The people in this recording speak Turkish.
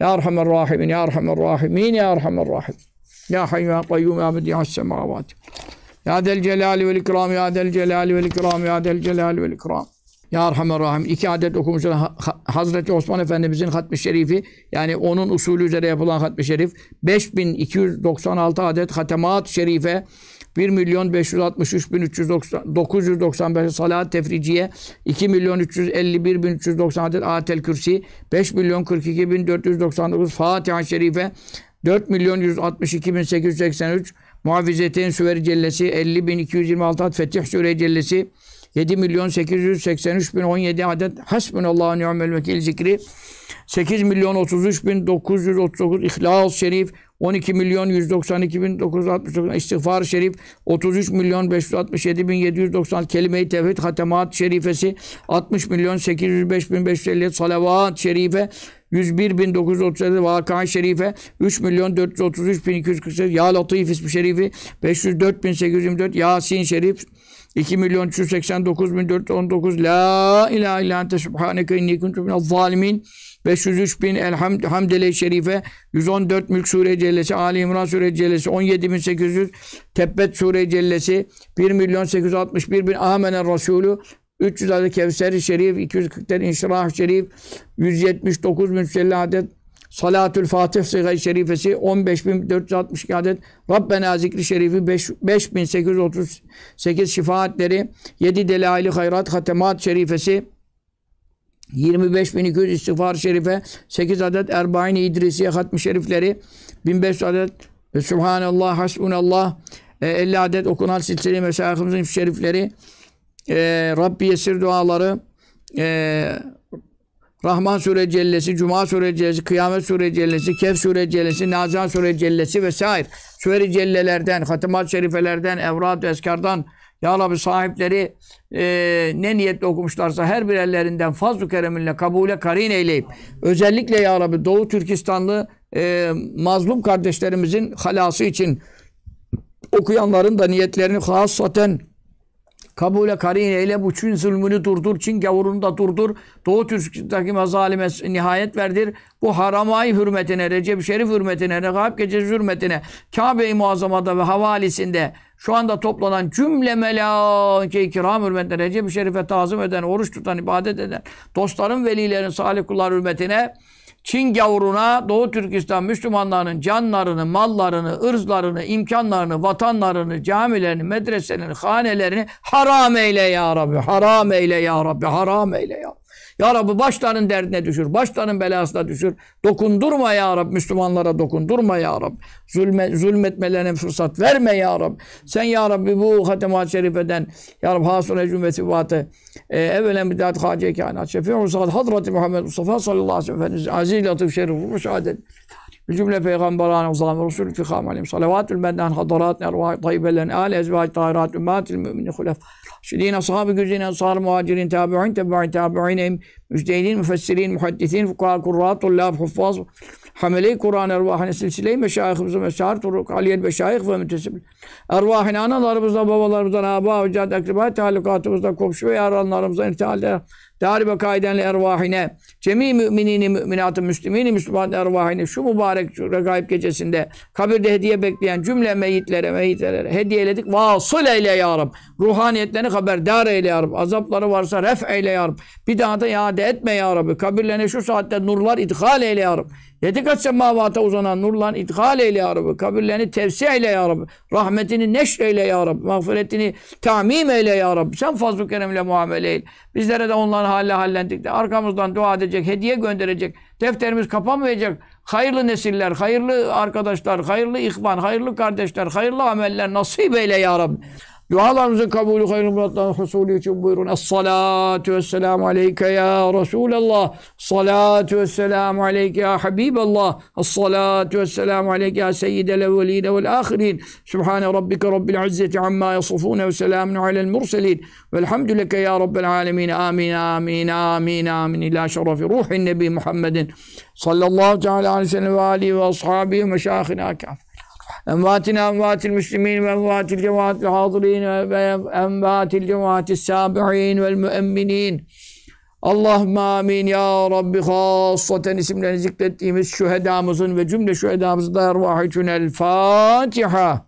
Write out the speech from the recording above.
يا أرحم الراحمين يا أرحم الراحمين يا أرحم الراحمين يا حي يا قيوم يا بديع السماوات يا ذا الجلال والإكرام يا ذا الجلال والإكرام يا ذا الجلال والإكرام Ya Erhamer Rahim. iki adet okumuşlar. Hazreti Osman Efendimizin hatmi şerifi yani onun usulü üzere yapılan hatmi şerif 5296 adet hatemat şerife 1 milyon 563 bin 995 salat tefriciye 2 milyon 351 bin 390 adet atel kürsi 5 milyon 42 bin 499 Fatiha Şerife 4 milyon 162 bin 883 Muhafizetin Süveri Cellesi 50 bin 226 adet Fetih Süre Cellesi 7 milyon 883 bin 17 adet hasbunallahu ni'mel vekil zikri 8 milyon 33 bin 939 İhlas-ı Şerif 12 milyon 192 bin 969 İstiğfar-ı Şerif 33 milyon 567 bin 790 Kelime-i Tevhid Hatemat Şerifesi 60 milyon 805 bin 550 salavat Şerife 101.937 Vakan Şerife 3.433.248 milyon Ya Latif ismi Şerifi 504 Yasin Şerif 2 La ilahe illa ente subhaneke inni kuntu minel zalimin 503 bin Elhamd Hamdele Şerife 114 Mülk Sure Cellesi Ali İmran Sure Cellesi 17.800 bin 800 Tebbet Sure Cellesi 1 milyon 861 bin Amener Resulü 300 adet Kevser-i Şerif, adet i̇nşirah Şerif, 179 müselli adet Salatül Fatih Sıga-i Şerifesi 15.462 adet Rabbena Zikri Şerifi 5838 şifaatleri 7 Delaili Hayrat Hatemat Şerifesi 25.200 istiğfar şerife, 8 adet Erbain İdrisiye hatmi şerifleri, 1500 adet e, Subhanallah, Hasbunallah, 50 e, adet okunan silsile Mesajımızın şerifleri, e, Rabbi Yesir duaları, e, Rahman Sure Cellesi, Cuma Sure Cellesi, Kıyamet Sure Cellesi, Kehf Sure Cellesi, Nazihan Sure Cellesi vesaire. Sure Cellelerden, Hatimat Şerifelerden, Evrat Eskar'dan Ya Rabbi sahipleri e, ne niyetle okumuşlarsa her bir ellerinden fazl-ı kereminle kabule karin eyleyip özellikle Ya Rabbi Doğu Türkistanlı e, mazlum kardeşlerimizin halası için okuyanların da niyetlerini hasaten Kabule karin eyle bu çün zulmünü durdur. Çin gavurunu da durdur. Doğu Türk'teki mazalime nihayet verdir. Bu haramay hürmetine, Recep Şerif hürmetine, Regaib Gecesi hürmetine, Kabe-i Muazzama'da ve havalisinde şu anda toplanan cümle melâke-i kiram hürmetine, recep Şerif'e tazım eden, oruç tutan, ibadet eden, dostların, velilerin, salih kullar hürmetine Çin gavuruna Doğu Türkistan Müslümanlarının canlarını, mallarını, ırzlarını, imkanlarını, vatanlarını, camilerini, medreselerini, hanelerini haram eyle ya Rabbi, haram eyle ya Rabbi, haram eyle ya Rabbi. Ya Rabbi başlarının derdine düşür, başlarının belasına düşür. Dokundurma ya Rabbi, Müslümanlara dokundurma ya Rabbi. Zulme, zulmetmelerine fırsat verme ya Rabbi. Sen ya Rabbi bu Hatem-i Şerife'den, ya Rabbi hasune cümlesifatı, e, evvelen bidat hacı kainat, şefi'u usad. Hazreti Muhammed Mustafa sallallahu aleyhi ve sellem, aziz, latif, şerif, rüşadet, Cümle peygamberane uzam Resulü fi hamalem salavatül medden hadarat ervah tayyibelen al ezvac tahirat ümmatil müminin hulef. Şidin ashabı güzin ensar muhacirin tabi'in tabi'in tabi'in müjdeyin müfessirin muhaddisin fukar kurra tullab huffaz Hamele-i Kur'an ervahine silsile-i meşayihimize meşahir turuk aliyel meşayih ve müntesib. Ervahine analarımızla, babalarımızdan, aba, hücat, ekriba, talukatımızdan, komşu ve yaranlarımızdan, intihalde, daribe kaidenle ervahine, cemi müminini, müminatı, müslümini, müslüman ervahine, şu mübarek şu regaib gecesinde kabirde hediye bekleyen cümle meyitlere, meyitlere hediyeledik. Vasıl eyle ya Rab. Ruhaniyetlerini haberdar eyle ya Rab. Azapları varsa ref eyle ya Rab. Bir daha da iade etme ya Rabbi. Kabirlerine şu saatte nurlar idhal eyle ya Rab. Yedik fakat semavata uzanan nurlan idhal eyle ya Rabbi. Kabirlerini tevsi eyle ya Rabbi. Rahmetini neşreyle ya Rabbi. Mağfiretini tamim eyle ya Rabbi. Sen fazl-ı keremle muamele eyle. Bizlere de onların halle hallendik de arkamızdan dua edecek, hediye gönderecek. Defterimiz kapanmayacak. Hayırlı nesiller, hayırlı arkadaşlar, hayırlı ihvan, hayırlı kardeşler, hayırlı ameller nasip eyle ya Rabbi. Dualarımızın kabulü hayırlı muratların husulü için buyurun. Es-salatu vesselamu aleyke ya Resulallah. Salatu vesselamu aleyke ya Habiballah. Es-salatu vesselamu aleyke ya seyyidel evveline vel ahirin. Sübhane rabbike rabbil izzeti amma yasufune ve selamun alel murselin. Velhamdüleke ya rabbel alemin. Amin, amin, amin, amin. İlâ şerefi ruhin nebi Muhammedin. Sallallahu teala aleyhi ve sellem ve alihi ve ashabihi ve şâhina kâfir. Envatina envatil müslimin ve envatil cemaatil hadirin ve envatil cemaatil sabihin vel müemminin. Allahümme amin ya Rabbi hasaten isimlerini zikrettiğimiz şühedamızın ve cümle şühedamızın da ervahı için el Fatiha.